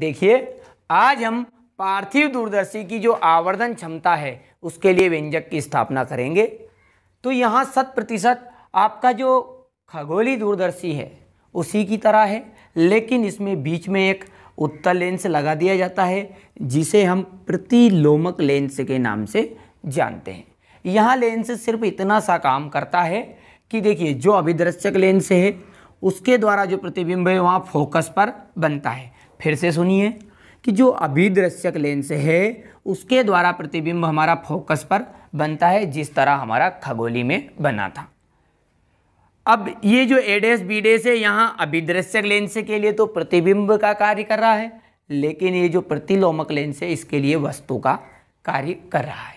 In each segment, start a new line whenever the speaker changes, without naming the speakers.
देखिए आज हम पार्थिव दूरदर्शी की जो आवर्धन क्षमता है उसके लिए व्यंजक की स्थापना करेंगे तो यहाँ शत प्रतिशत आपका जो खगोली दूरदर्शी है उसी की तरह है लेकिन इसमें बीच में एक उत्तर लेंस लगा दिया जाता है जिसे हम प्रतिलोमक लेंस के नाम से जानते हैं यहाँ लेंस सिर्फ इतना सा काम करता है कि देखिए जो अभिदृश्यक लेंस है उसके द्वारा जो प्रतिबिंब है वहाँ फोकस पर बनता है फिर से सुनिए कि जो अभिदृश्यक लेंस है उसके द्वारा प्रतिबिंब हमारा फोकस पर बनता है जिस तरह हमारा खगोली में बना था अब ये जो एडेस बीडेस है यहाँ अभिदृश्यक लेंस के लिए तो प्रतिबिंब का कार्य कर रहा है लेकिन ये जो प्रतिलोमक लेंस है इसके लिए वस्तु का कार्य कर रहा है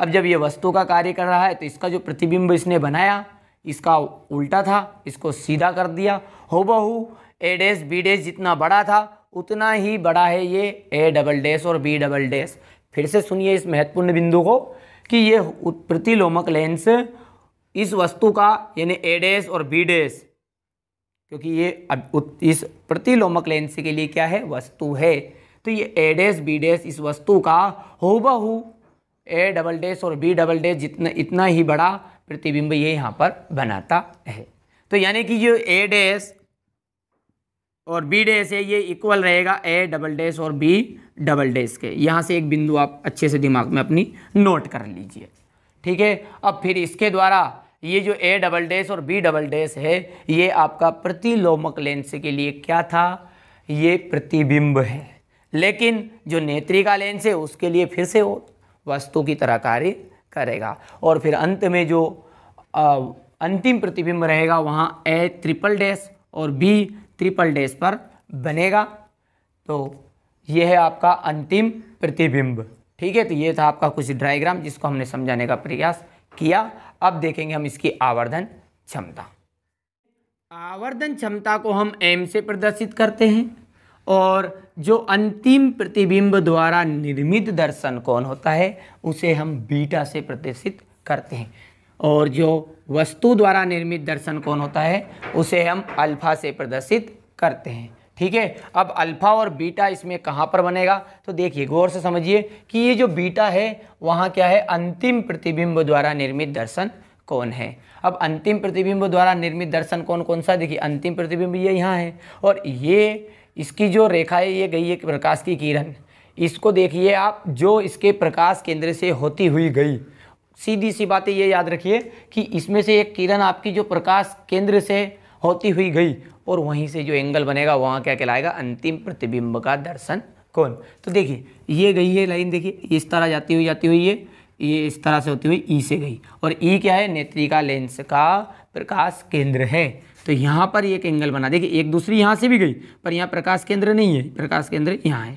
अब जब ये वस्तु का कार्य कर रहा है तो इसका जो प्रतिबिंब इसने बनाया इसका उल्टा था इसको सीधा कर दिया हो बहू एडेस बीडेस जितना बड़ा था उतना ही बड़ा है ये ए डबल डैश और बी डबल डैश फिर से सुनिए इस महत्वपूर्ण बिंदु को कि ये प्रतिलोमक लेंस इस वस्तु का यानी ए डैश और बी डैश क्योंकि ये अब इस प्रतिलोमक लेंस के लिए क्या है वस्तु है तो ये ए डैश बी डैश इस वस्तु का हो बहू ए डबल डैश और बी डबल डैश जितना इतना ही बड़ा प्रतिबिंब ये यहाँ पर बनाता है तो यानी कि जो ए डैश और बी डैश है ये इक्वल रहेगा ए डबल डेस और बी डबल डेस के यहाँ से एक बिंदु आप अच्छे से दिमाग में अपनी नोट कर लीजिए ठीक है अब फिर इसके द्वारा ये जो ए डबल डेस और बी डबल डेस है ये आपका प्रतिलोमक लेंस के लिए क्या था ये प्रतिबिंब है लेकिन जो नेत्रिका लेंस है उसके लिए फिर से वो वस्तु की तरह कार्य करेगा और फिर अंत में जो अंतिम प्रतिबिंब रहेगा वहाँ ए ट्रिपल डेस और बी ट्रिपल डेस पर बनेगा तो यह है आपका अंतिम प्रतिबिंब ठीक है तो ये था आपका कुछ डायग्राम जिसको हमने समझाने का प्रयास किया अब देखेंगे हम इसकी आवर्धन क्षमता आवर्धन क्षमता को हम एम से प्रदर्शित करते हैं और जो अंतिम प्रतिबिंब द्वारा निर्मित दर्शन कौन होता है उसे हम बीटा से प्रदर्शित करते हैं और जो वस्तु द्वारा निर्मित दर्शन कौन होता है उसे हम अल्फा से प्रदर्शित करते हैं ठीक है अब अल्फ़ा और बीटा इसमें कहाँ पर बनेगा तो देखिए गौर से समझिए कि ये जो बीटा है वहाँ क्या है अंतिम प्रतिबिंब द्वारा निर्मित दर्शन कौन है अब अंतिम प्रतिबिंब द्वारा निर्मित दर्शन कौन कौन सा देखिए अंतिम प्रतिबिंब ये यहाँ है और ये इसकी जो रेखा है ये गई है प्रकाश की किरण इसको देखिए आप जो इसके प्रकाश केंद्र से होती हुई गई सीधी सी बातें ये याद रखिए कि इसमें से एक किरण आपकी जो प्रकाश केंद्र से होती हुई गई और वहीं से जो एंगल बनेगा वहाँ क्या कहलाएगा अंतिम प्रतिबिंब का दर्शन कौन तो देखिए ये गई है लाइन देखिए इस तरह जाती हुई जाती हुई ये ये इस तरह से होती हुई ई से गई और ई क्या है नेत्रिका लेंस का प्रकाश केंद्र है तो यहाँ पर एक एंगल बना देखिए एक दूसरी यहाँ से भी गई पर यहाँ प्रकाश केंद्र नहीं है प्रकाश केंद्र यहाँ है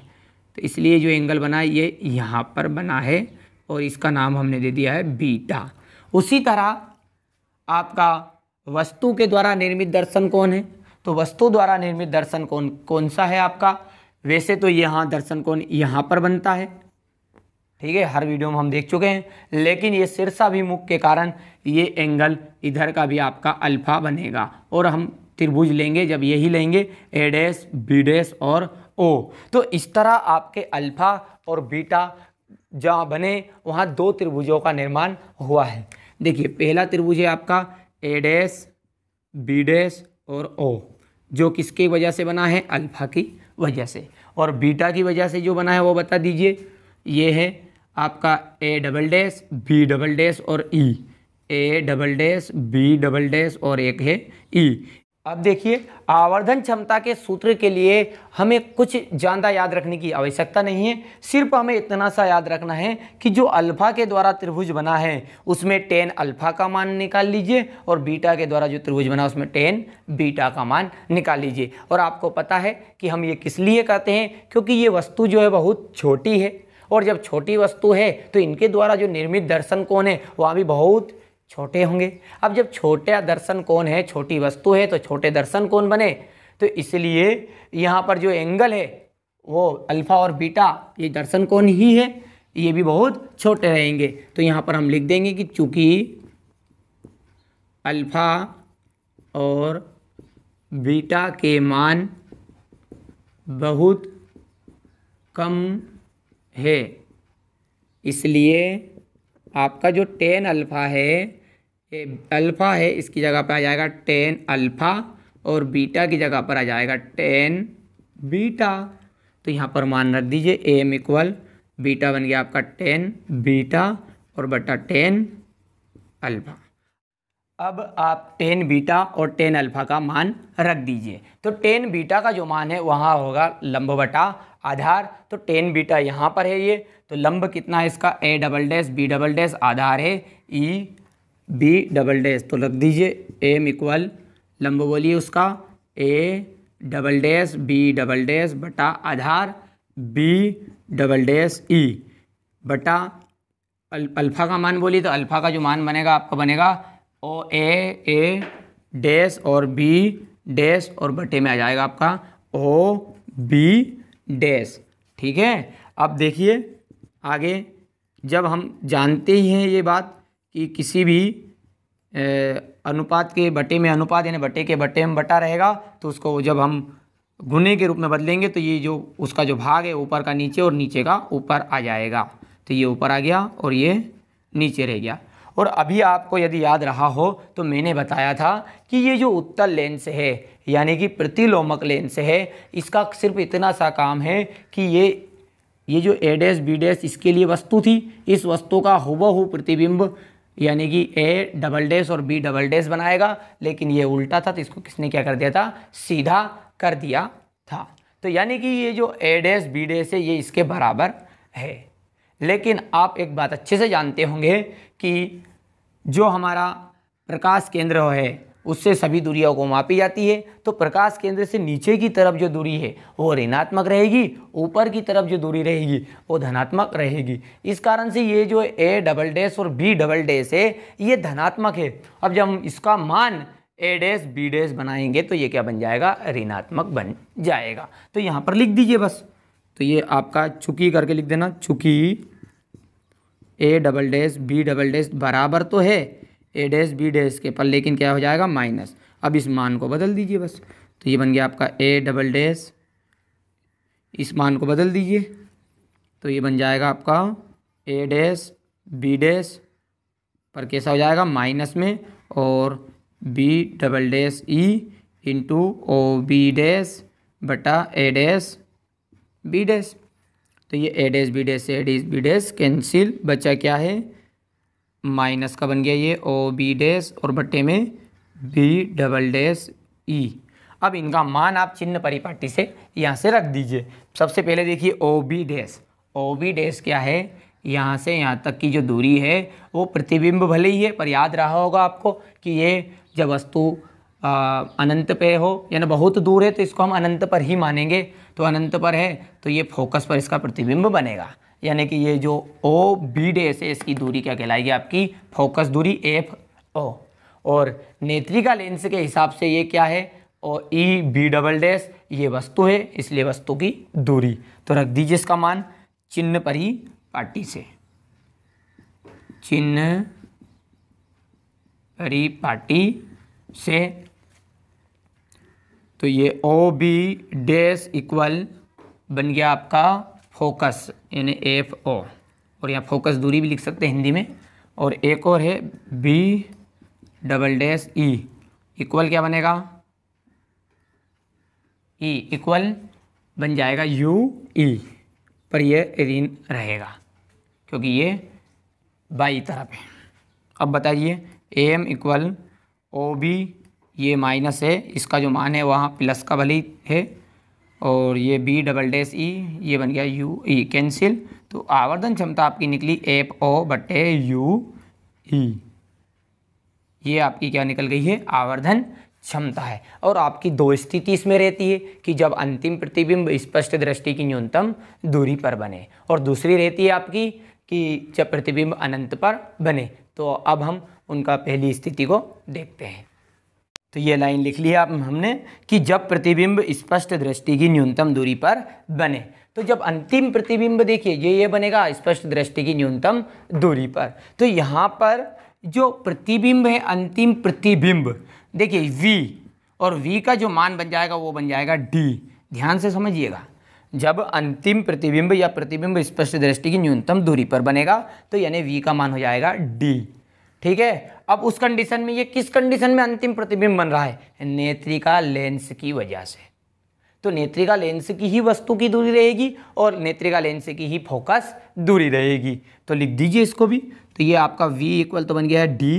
तो इसलिए जो एंगल बना है ये यहाँ पर बना है और इसका नाम हमने दे दिया है बीटा उसी तरह आपका वस्तु के द्वारा निर्मित दर्शन कौन है तो वस्तु द्वारा निर्मित दर्शन कौन कौन सा है आपका वैसे तो यहाँ दर्शन कौन यहाँ पर बनता है ठीक है हर वीडियो में हम देख चुके हैं लेकिन ये शीर्षाभिमुख के कारण ये एंगल इधर का भी आपका अल्फा बनेगा और हम त्रिभुज लेंगे जब यही लेंगे ए बीडेस बी और ओ तो इस तरह आपके अल्फा और बीटा जहाँ बने वहाँ दो त्रिभुजों का निर्माण हुआ है देखिए पहला त्रिभुज है आपका ए डैश बी डैश और ओ जो किसकी वजह से बना है अल्फ़ा की वजह से और बीटा की वजह से जो बना है वो बता दीजिए ये है आपका A double dash B double dash और E A double dash B double dash और एक है ई e। अब देखिए आवर्धन क्षमता के सूत्र के लिए हमें कुछ ज़्यादा याद रखने की आवश्यकता नहीं है सिर्फ हमें इतना सा याद रखना है कि जो अल्फ़ा के द्वारा त्रिभुज बना है उसमें टेन अल्फ़ा का मान निकाल लीजिए और बीटा के द्वारा जो त्रिभुज बना उसमें टेन बीटा का मान निकाल लीजिए और आपको पता है कि हम ये किस लिए कहते हैं क्योंकि ये वस्तु जो है बहुत छोटी है और जब छोटी वस्तु है तो इनके द्वारा जो निर्मित दर्शन कोण है वह भी बहुत छोटे होंगे अब जब छोटा दर्शन कौन है छोटी वस्तु है तो छोटे दर्शन कौन बने तो इसलिए यहाँ पर जो एंगल है वो अल्फ़ा और बीटा ये दर्शन कौन ही है ये भी बहुत छोटे रहेंगे तो यहाँ पर हम लिख देंगे कि चूँकि अल्फ़ा और बीटा के मान बहुत कम है इसलिए आपका जो टेन अल्फ़ा है अल्फ़ा है इसकी जगह पर आ जाएगा टेन अल्फ़ा और बीटा की जगह पर आ जाएगा टेन बीटा तो यहाँ पर मान रख दीजिए एम इक्वल बीटा बन गया आपका टेन बीटा और बटा टेन अल्फ़ा अब आप टेन बीटा और टेन अल्फ़ा का मान रख दीजिए तो टेन बीटा का जो मान है वहाँ होगा लंबो बटा आधार तो टेन बीटा यहाँ पर है ये तो लंब कितना है इसका A double dash B double dash आधार है ई बी डबल डैश तो रख दीजिए एम इक्वल लंब बोलिए उसका A double dash B double dash बटा आधार बी डबल डैश ई बटा अल्फ़ा का मान बोलिए तो अल्फ़ा का जो मान बनेगा आपका बनेगा ओ ए ए डैश और बी डैश और बटे में आ जाएगा आपका ओ बी डैश ठीक है अब देखिए आगे जब हम जानते ही हैं ये बात कि किसी भी अनुपात के बटे में अनुपात यानी बटे के बटे में बटा रहेगा तो उसको जब हम गुने के रूप में बदलेंगे तो ये जो उसका जो भाग है ऊपर का नीचे और नीचे का ऊपर आ जाएगा तो ये ऊपर आ गया और ये नीचे रह गया और अभी आपको यदि याद रहा हो तो मैंने बताया था कि ये जो उत्तल लेंस है यानी कि प्रतिलोमक लेंस है इसका सिर्फ इतना सा काम है कि ये ये जो ए डैश बी डैश इसके लिए वस्तु थी इस वस्तु का हुबहु प्रतिबिंब यानी कि ए डबल डैश और बी डबल डैश बनाएगा लेकिन ये उल्टा था तो इसको किसने क्या कर दिया था सीधा कर दिया था तो यानी कि ये जो ए डैश बी डैश है ये इसके बराबर है लेकिन आप एक बात अच्छे से जानते होंगे कि जो हमारा प्रकाश केंद्र है उससे सभी दूरियों को मापी जाती है तो प्रकाश केंद्र से नीचे की तरफ जो दूरी है वो ऋणात्मक रहेगी ऊपर की तरफ जो दूरी रहेगी वो धनात्मक रहेगी इस कारण से ये जो ए डबल डैश और बी डबल डैश है ये धनात्मक है अब जब हम इसका मान ए डैश बी डैश बनाएंगे तो ये क्या बन जाएगा ऋणात्मक बन जाएगा तो यहाँ पर लिख दीजिए बस तो ये आपका चुकी करके लिख देना चुकी A double dash B double dash बराबर तो है ए डैश बी डैश के पर लेकिन क्या हो जाएगा माइनस अब इस मान को बदल दीजिए बस तो ये बन गया आपका ए डबल डैश इस मान को बदल दीजिए तो ये बन जाएगा आपका ए डैश बी डैश पर कैसा हो जाएगा माइनस में और B double dash E into O B dash बटा ए डैश बी डैश तो ये A dash B dash A dash B dash cancel बचा क्या है माइनस का बन गया ये ओ बी डैस और बट्टे में बी डबल डैस ई अब इनका मान आप चिन्ह परिपाटी से यहाँ से रख दीजिए सबसे पहले देखिए O B dash O B dash क्या है यहाँ से यहाँ तक की जो दूरी है वो प्रतिबिंब भले ही है पर याद रहा होगा आपको कि ये जब वस्तु अनंत पे हो यानी बहुत दूर है तो इसको हम अनंत पर ही मानेंगे तो अनंत पर है तो ये फोकस पर इसका प्रतिबिंब बनेगा यानी कि ये जो ओ बी डे से इसकी दूरी क्या कहलाएगी आपकी फोकस दूरी एफ ओ और नेत्रिका लेंस के हिसाब से ये क्या है O E B double dash ये वस्तु है इसलिए वस्तु की दूरी तो रख दीजिए इसका मान चिन्ह पर ही पार्टी से चिन्ह परी पार्टी से तो ये ओ बी डैश इक्वल बन गया आपका फोकस यानी एफ ओ और यहाँ फोकस दूरी भी लिख सकते हैं हिंदी में और एक और है B double dash E equal क्या बनेगा ई e इक्वल बन जाएगा यू ई e। पर ये ऋण रहेगा क्योंकि ये बाई तरफ है अब बताइए A M equal O B ये माइनस है इसका जो मान है वहाँ प्लस का भली है और ये बी डबल डेस ई ये बन गया यू ई कैंसिल तो आवर्धन क्षमता आपकी निकली एफ ओ बटे यू ई ये आपकी क्या निकल गई है आवर्धन क्षमता है और आपकी दो स्थिति इसमें रहती है कि जब अंतिम प्रतिबिंब स्पष्ट दृष्टि की न्यूनतम दूरी पर बने और दूसरी रहती है आपकी कि जब प्रतिबिंब अनंत पर बने तो अब हम उनका पहली स्थिति को देखते हैं तो ये लाइन लिख लिया हमने कि जब प्रतिबिंब स्पष्ट दृष्टि की न्यूनतम दूरी पर बने तो जब अंतिम प्रतिबिंब देखिए ये ये बनेगा स्पष्ट दृष्टि की न्यूनतम दूरी पर तो यहाँ पर जो प्रतिबिंब है अंतिम प्रतिबिंब देखिए v और v का जो मान बन जाएगा वो बन जाएगा d ध्यान से समझिएगा जब अंतिम प्रतिबिंब या प्रतिबिंब स्पष्ट दृष्टि की न्यूनतम दूरी पर बनेगा तो यानी v का मान हो जाएगा d ठीक है अब उस कंडीशन में ये किस कंडीशन में अंतिम प्रतिबिंब बन रहा है नेत्रिका लेंस की वजह से तो नेत्रिका लेंस की ही वस्तु की दूरी रहेगी और नेत्रिका लेंस की ही फोकस दूरी रहेगी तो लिख दीजिए इसको भी तो ये आपका v इक्वल तो बन गया है d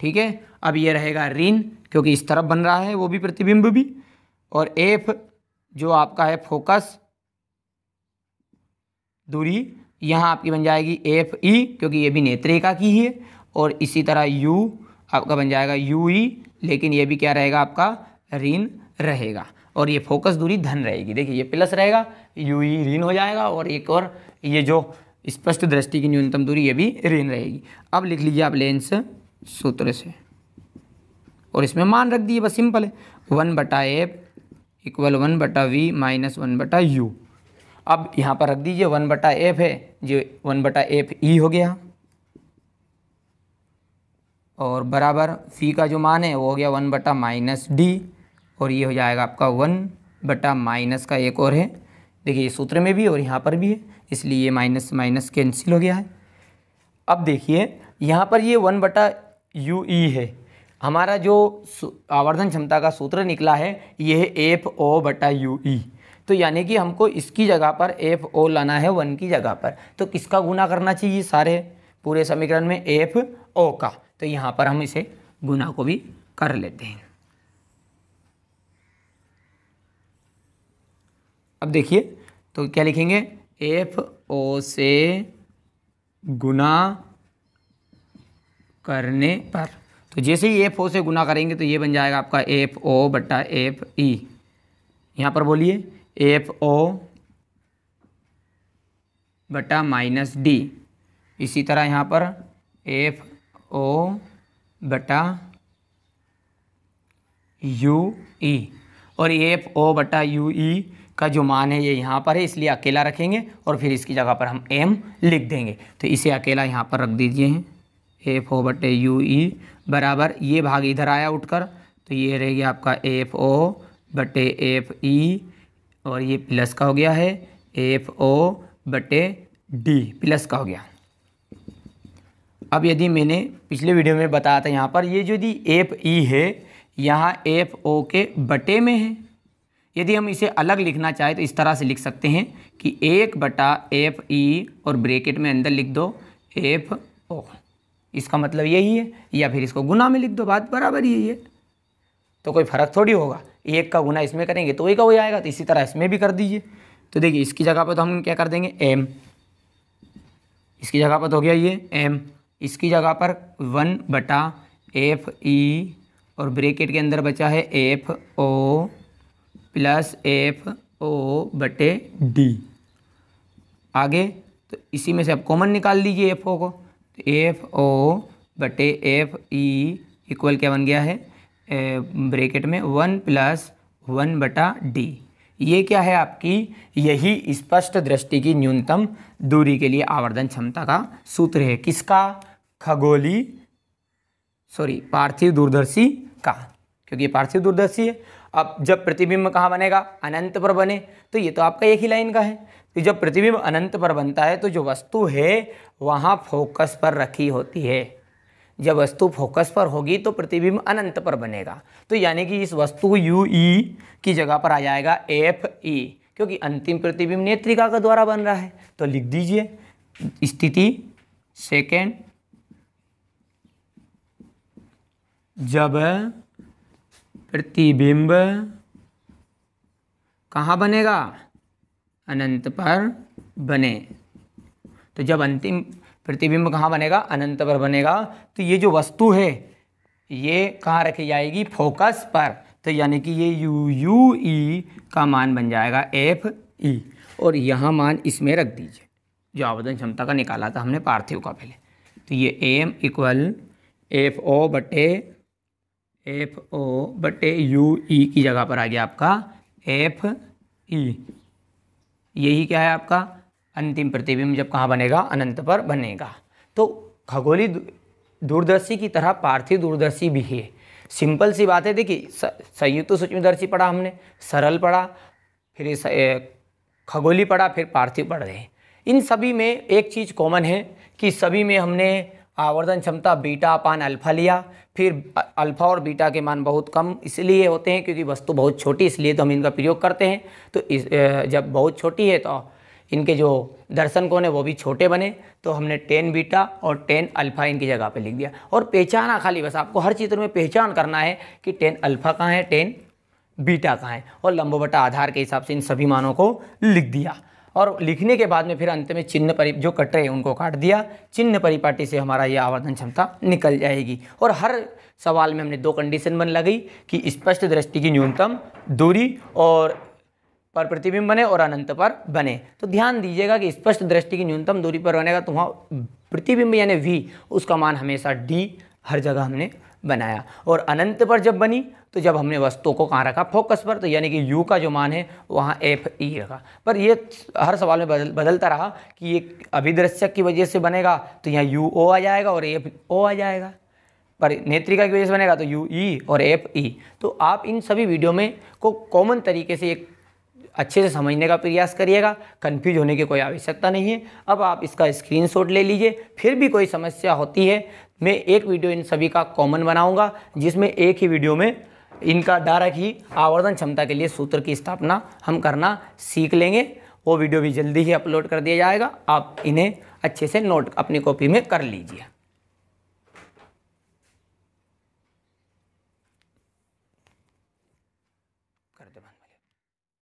ठीक है अब ये रहेगा ऋण क्योंकि इस तरफ बन रहा है वो भी प्रतिबिंब भी और f जो आपका है फोकस दूरी यहाँ आपकी बन जाएगी एफ ई e, क्योंकि ये भी नेत्रिका की ही है और इसी तरह यू आपका बन जाएगा यू ई लेकिन ये भी क्या रहेगा आपका ऋण रहेगा और ये फोकस दूरी धन रहेगी देखिए ये प्लस रहेगा यू ई ऋण हो जाएगा और एक और ये जो स्पष्ट दृष्टि की न्यूनतम दूरी ये भी ऋण रहेगी अब लिख लीजिए आप लेंस सूत्र से और इसमें मान रख दिए बस सिंपल है वन बटा एफ इक्वल वन बटा वी माइनस वन बटा यू अब यहाँ पर रख दीजिए वन बटा एफ है जो वन बटा एफ ई हो गया और बराबर फ़ी का जो मान है वो हो गया वन बटा माइनस डी और ये हो जाएगा आपका वन बटा माइनस का एक और है देखिए ये सूत्र में भी और यहाँ पर भी है इसलिए ये माइनस माइनस कैंसिल हो गया है अब देखिए यहाँ पर ये वन बटा यू ई e है हमारा जो आवर्धन क्षमता का सूत्र निकला है ये है एफ ओ बटा यू ई e। तो यानी कि हमको इसकी जगह पर एफ ओ लाना है वन की जगह पर तो किसका गुना करना चाहिए सारे पूरे समीकरण में एफ ओ का तो यहाँ पर हम इसे गुना को भी कर लेते हैं अब देखिए तो क्या लिखेंगे एफ ओ से गुना करने पर तो जैसे ही एफ ओ से गुना करेंगे तो ये बन जाएगा आपका एफ ओ बट्टा एफ ई e। यहाँ पर बोलिए एफ ओ बटा माइनस डी इसी तरह यहाँ पर एफ ओ बटा यू ई और एफ ओ बटा यू ई का जो मान है ये यहाँ पर है इसलिए अकेला रखेंगे और फिर इसकी जगह पर हम एम लिख देंगे तो इसे अकेला यहाँ पर रख दीजिए हैं एफ ओ बटे यू ई बराबर ये भाग इधर आया उठकर तो ये रह गया आपका एफ ओ बटे एफ ई e, और ये प्लस का हो गया है एफ ओ बटे डी प्लस का हो गया अब यदि मैंने पिछले वीडियो में बताया था यहाँ पर ये यदि एफ ई e है यहाँ एफ ओ के बटे में है यदि हम इसे अलग लिखना चाहें तो इस तरह से लिख सकते हैं कि एक बटा एफ ई e और ब्रेकेट में अंदर लिख दो एफ ओ इसका मतलब यही है या फिर इसको गुना में लिख दो बात बराबर यही है तो कोई फ़र्क थोड़ी होगा एक का गुना इसमें करेंगे तो एक का वही आएगा तो इसी तरह इसमें भी कर दीजिए तो देखिए इसकी जगह पर तो हम क्या कर देंगे एम इसकी जगह पर तो हो गया ये एम इसकी जगह पर वन बटा एफ ई और ब्रेकेट के अंदर बचा है F O plus F O बटे डी आगे तो इसी में से आप कॉमन निकाल लीजिए एफ ओ को तो एफ ओ बटे एफ ई इक्वल क्या बन गया है ब्रेकेट में वन प्लस वन बटा डी ये क्या है आपकी यही स्पष्ट दृष्टि की न्यूनतम दूरी के लिए आवर्धन क्षमता का सूत्र है किसका खगोली सॉरी पार्थिव दूरदर्शी का क्योंकि पार्थिव दूरदर्शी है अब जब प्रतिबिंब कहाँ बनेगा अनंत पर बने तो ये तो आपका एक ही लाइन का है तो जब प्रतिबिंब अनंत पर बनता है तो जो वस्तु है वहाँ फोकस पर रखी होती है जब वस्तु फोकस पर होगी तो प्रतिबिंब अनंत पर बनेगा तो यानी कि इस वस्तु यू ई की जगह पर आ जाएगा एफ ई क्योंकि अंतिम प्रतिबिंब नेत्रिका के द्वारा बन रहा है तो लिख दीजिए स्थिति सेकेंड जब प्रतिबिंब कहाँ बनेगा अनंत पर बने तो जब अंतिम प्रतिबिंब कहाँ बनेगा अनंत पर बनेगा तो ये जो वस्तु है ये कहाँ रखी जाएगी फोकस पर तो यानी कि ये यू यू ई का मान बन जाएगा एफ ई और यहाँ मान इसमें रख दीजिए जो आवेदन क्षमता का निकाला था हमने पार्थिव का पहले तो ये एम इक्वल एफ ओ बटे एफ ओ बटे यू ई की जगह पर आ गया आपका एफ ई यही क्या है आपका अंतिम प्रतिबिंब जब कहाँ बनेगा अनंत पर बनेगा तो खगोली दूरदर्शी की तरह पार्थिव दूरदर्शी भी है सिंपल सी बात है देखिए संयुक्त सूक्ष्मदर्शी पढ़ा हमने सरल पढ़ा फिर खगोली पढ़ा फिर पार्थिव पढ़ रहे इन सभी में एक चीज़ कॉमन है कि सभी में हमने आवर्धन क्षमता बीटा अपान अल्फा लिया फिर अल्फा और बीटा के मान बहुत कम इसलिए होते हैं क्योंकि वस्तु बहुत छोटी इसलिए तो हम इनका प्रयोग करते हैं तो इस जब बहुत छोटी है तो इनके जो दर्शन कोण है वो भी छोटे बने तो हमने टेन बीटा और टेन अल्फ़ा इनकी जगह पे लिख दिया और पहचाना खाली बस आपको हर चित्र में पहचान करना है कि टेन अल्फ़ा कहाँ है टेन बीटा कहाँ है और लंबो बटा आधार के हिसाब से इन सभी मानों को लिख दिया और लिखने के बाद में फिर अंत में चिन्ह परि जो कट रहे हैं उनको काट दिया चिन्ह परिपाटी से हमारा यह आवर्धन क्षमता निकल जाएगी और हर सवाल में हमने दो कंडीशन बन लगाई कि स्पष्ट दृष्टि की न्यूनतम दूरी और पर प्रतिबिंब बने और अनंत पर बने तो ध्यान दीजिएगा कि स्पष्ट दृष्टि की न्यूनतम दूरी पर बनेगा तो वहाँ प्रतिबिंब यानी वी उसका मान हमेशा डी हर जगह हमने बनाया और अनंत पर जब बनी तो जब हमने वस्तु को कहाँ रखा फोकस पर तो यानी कि यू का जो मान है वहाँ एफ ई e रखा पर ये हर सवाल में बदल बदलता रहा कि ये अभिदृश्यक की वजह से बनेगा तो यहाँ यू ओ आ जाएगा और एफ ओ आ जाएगा पर नेत्रिका की वजह से बनेगा तो यू ई e और एफ ई e। तो आप इन सभी वीडियो में को कॉमन तरीके से एक अच्छे से समझने का प्रयास करिएगा कन्फ्यूज होने की कोई आवश्यकता नहीं है अब आप इसका स्क्रीनशॉट ले लीजिए फिर भी कोई समस्या होती है मैं एक वीडियो इन सभी का कॉमन बनाऊंगा जिसमें एक ही वीडियो में इनका डायरेक्ट ही आवर्धन क्षमता के लिए सूत्र की स्थापना हम करना सीख लेंगे वो वीडियो भी जल्दी ही अपलोड कर दिया जाएगा आप इन्हें अच्छे से नोट अपनी कॉपी में कर लीजिए